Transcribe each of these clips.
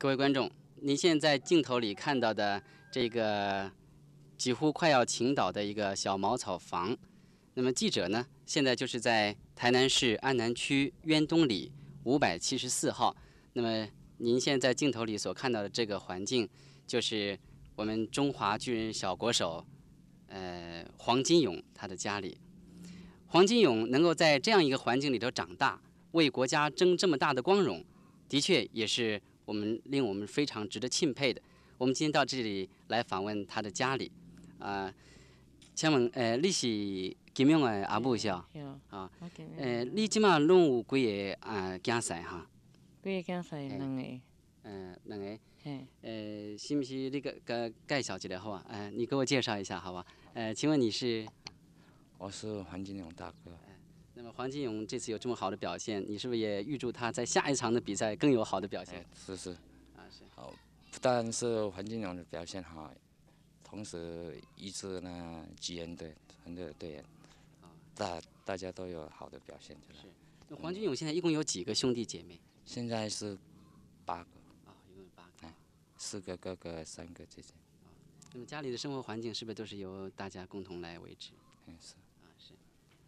各位观众，您现在镜头里看到的这个几乎快要倾倒的一个小茅草房，那么记者呢，现在就是在台南市安南区渊东里五百七十四号。那么您现在镜头里所看到的这个环境，就是我们中华巨人小国手，呃，黄金勇他的家里。黄金勇能够在这样一个环境里头长大，为国家争这么大的光荣，的确也是。我们令我们非常值得钦佩的，我们今天到这里来访问他的家里，啊，请问，呃，你是吉明的阿母是吧？啊。啊。呃，你即马拢有几下啊？囝仔哈？几下囝仔？两个。呃，两个。呃，是不是那个个盖小姐的好吧？呃，你给我介绍一下好吧？呃，请问你是？我是黄金勇大哥。那么黄金勇这次有这么好的表现，你是不是也预祝他在下一场的比赛更有好的表现？是是啊是好，不但是黄金勇的表现好，同时一支呢几恩队很多的队员，大大家都有好的表现出来。是。那黄金勇现在一共有几个兄弟姐妹？现在是八个啊，一共有八个啊，四个哥哥，三个姐姐。那么家里的生活环境是不是都是由大家共同来维持？嗯是。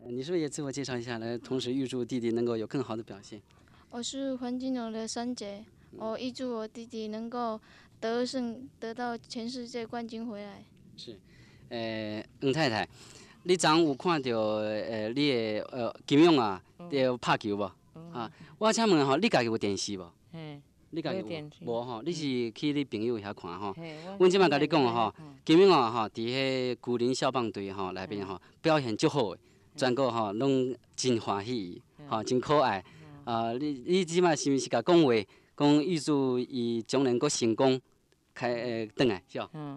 你是不是也自我介绍一下来？同时预祝弟弟能够有更好的表现。我是黄金龙的三姐，我预祝我弟弟能够得胜，得到全世界冠军回来。是，呃，黄太太，你昨有看到呃你的呃，金勇啊，诶，拍球无？啊，我请问下，你家己有电视无？嗯。你家己有电视？无吼，你是去你朋友遐看吼？阮即满跟你讲吼，金勇啊，吼，伫遐古林消防队吼那边吼，表现足好。全国吼拢真欢喜，吼真可爱，啊！你你即马是毋是甲讲话，讲预祝伊将来阁成功，开呃，转来是无？